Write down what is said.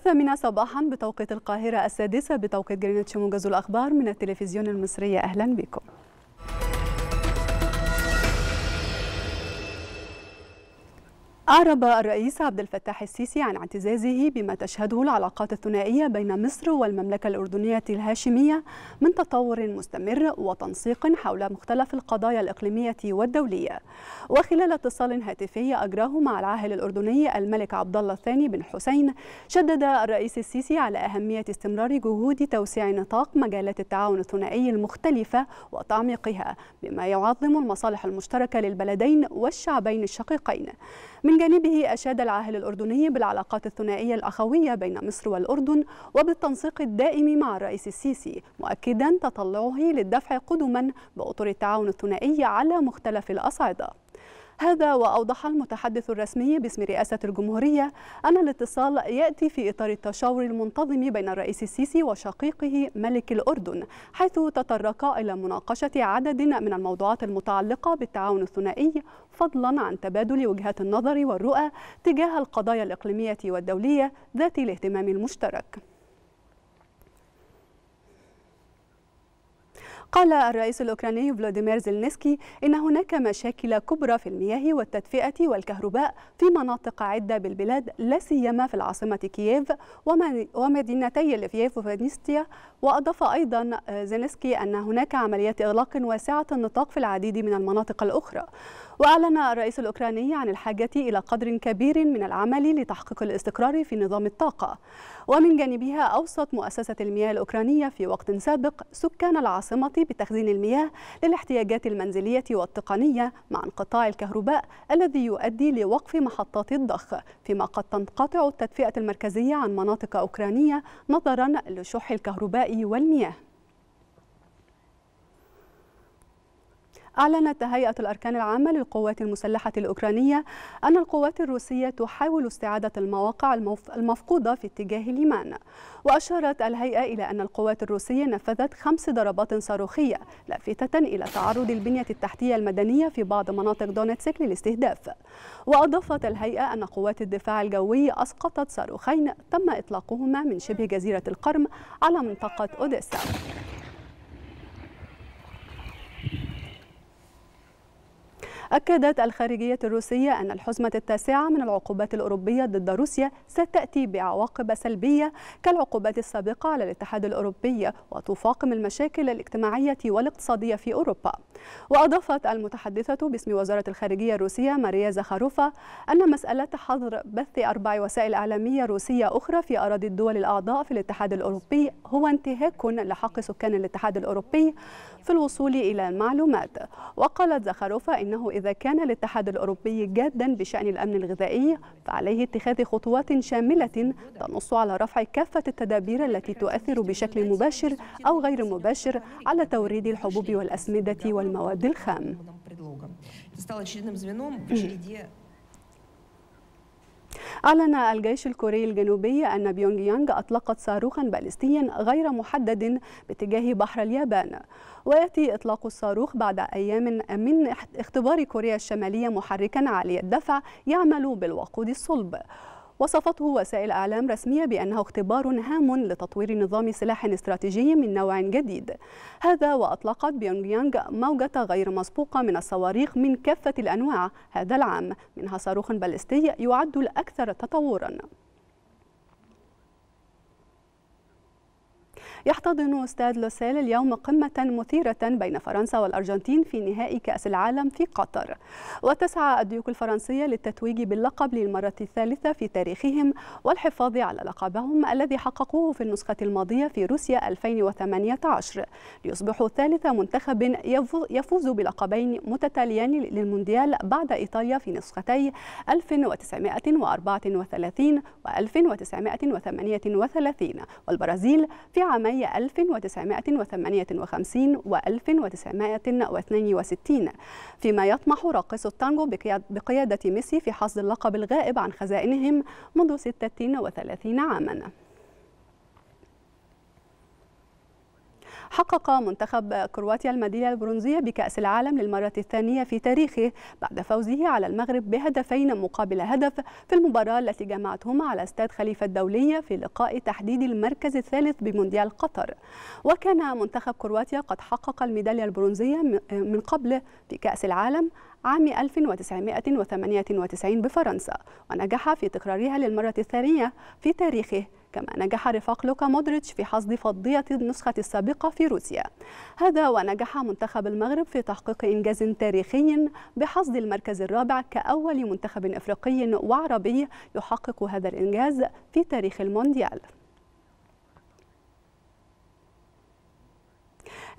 الثامنة صباحا بتوقيت القاهرة السادسة بتوقيت جرينتش موجز الأخبار من التلفزيون المصرية أهلا بكم أعرب الرئيس عبد الفتاح السيسي عن اعتزازه بما تشهده العلاقات الثنائية بين مصر والمملكة الأردنية الهاشمية من تطور مستمر وتنسيق حول مختلف القضايا الإقليمية والدولية وخلال اتصال هاتفي أجراه مع العاهل الأردني الملك عبد الله الثاني بن حسين شدد الرئيس السيسي على أهمية استمرار جهود توسيع نطاق مجالات التعاون الثنائي المختلفة وتعميقها بما يعظم المصالح المشتركة للبلدين والشعبين الشقيقين من جانبه أشاد العاهل الأردني بالعلاقات الثنائية الأخوية بين مصر والأردن وبالتنسيق الدائم مع الرئيس السيسي مؤكدا تطلعه للدفع قدما بأطر التعاون الثنائي على مختلف الأصعدة هذا وأوضح المتحدث الرسمي باسم رئاسة الجمهورية أن الاتصال يأتي في إطار التشاور المنتظم بين الرئيس السيسي وشقيقه ملك الأردن حيث تطرقا إلى مناقشة عدد من الموضوعات المتعلقة بالتعاون الثنائي فضلا عن تبادل وجهات النظر والرؤى تجاه القضايا الإقليمية والدولية ذات الاهتمام المشترك قال الرئيس الأوكراني فلاديمير زيلنسكي إن هناك مشاكل كبرى في المياه والتدفئة والكهرباء في مناطق عدة بالبلاد لا سيما في العاصمة كييف ومدينتي لفييف وفانيستيا وأضاف أيضا آه، زيلنسكي أن هناك عمليات إغلاق واسعة النطاق في العديد من المناطق الأخرى وأعلن الرئيس الأوكراني عن الحاجة إلى قدر كبير من العمل لتحقيق الاستقرار في نظام الطاقة ومن جانبها أوصت مؤسسة المياه الأوكرانية في وقت سابق سكان العاصمة بتخزين المياه للاحتياجات المنزلية والتقنية مع انقطاع الكهرباء الذي يؤدي لوقف محطات الضخ فيما قد تنقطع التدفئة المركزية عن مناطق أوكرانية نظرا لشح الكهرباء والمياه أعلنت هيئة الأركان العامة للقوات المسلحة الأوكرانية أن القوات الروسية تحاول استعادة المواقع المفقودة في اتجاه ليمان وأشارت الهيئة إلى أن القوات الروسية نفذت خمس ضربات صاروخية لافتة إلى تعرض البنية التحتية المدنية في بعض مناطق دونتسك للاستهداف وأضافت الهيئة أن قوات الدفاع الجوي أسقطت صاروخين تم إطلاقهما من شبه جزيرة القرم على منطقة أوديسا أكدت الخارجية الروسية أن الحزمة التاسعة من العقوبات الأوروبية ضد روسيا ستأتي بعواقب سلبية كالعقوبات السابقة على الاتحاد الأوروبي وتفاقم المشاكل الاجتماعية والاقتصادية في أوروبا وأضافت المتحدثة باسم وزارة الخارجية الروسية ماريا زخاروفا أن مسألة حظر بث أربع وسائل إعلامية روسية أخرى في أراضي الدول الأعضاء في الاتحاد الأوروبي هو انتهاك لحق سكان الاتحاد الأوروبي في الوصول إلى المعلومات وقالت زخاروفا إنه إذا كان الاتحاد الأوروبي جادا بشأن الأمن الغذائي فعليه اتخاذ خطوات شاملة تنص على رفع كافة التدابير التي تؤثر بشكل مباشر أو غير مباشر على توريد الحبوب والأسمدة والمواد الخام. أعلن الجيش الكوري الجنوبي أن بيونج يانغ أطلقت صاروخا باليستيا غير محدد باتجاه بحر اليابان ويأتي إطلاق الصاروخ بعد أيام من اختبار كوريا الشمالية محركا عالي الدفع يعمل بالوقود الصلب وصفته وسائل أعلام رسمية بأنه اختبار هام لتطوير نظام سلاح استراتيجي من نوع جديد هذا وأطلقت بيونغيانغ موجة غير مسبوقة من الصواريخ من كافة الأنواع هذا العام منها صاروخ باليستي يعد الأكثر تطورا يحتضن استاد لوسيل اليوم قمة مثيرة بين فرنسا والأرجنتين في نهائي كأس العالم في قطر وتسعى الديوك الفرنسية للتتويج باللقب للمرة الثالثة في تاريخهم والحفاظ على لقبهم الذي حققوه في النسخة الماضية في روسيا 2018 ليصبحوا ثالث منتخب يفوز بلقبين متتاليين للمونديال بعد إيطاليا في نسختي 1934 و 1938 والبرازيل في عامين عامي 1958 و 1962 فيما يطمح راقصو التانجو بقيادة ميسي في حصد اللقب الغائب عن خزائنهم منذ 36 عاما حقق منتخب كرواتيا الميدالية البرونزية بكأس العالم للمرة الثانية في تاريخه بعد فوزه على المغرب بهدفين مقابل هدف في المباراة التي جمعتهما على استاد خليفة الدولية في لقاء تحديد المركز الثالث بمونديال قطر وكان منتخب كرواتيا قد حقق الميدالية البرونزية من قبل في كأس العالم عام 1998 بفرنسا ونجح في تكرارها للمرة الثانية في تاريخه كما نجح رفاق لوكا مودريتش في حصد فضية النسخة السابقة في روسيا هذا ونجح منتخب المغرب في تحقيق إنجاز تاريخي بحصد المركز الرابع كأول منتخب إفريقي وعربي يحقق هذا الإنجاز في تاريخ المونديال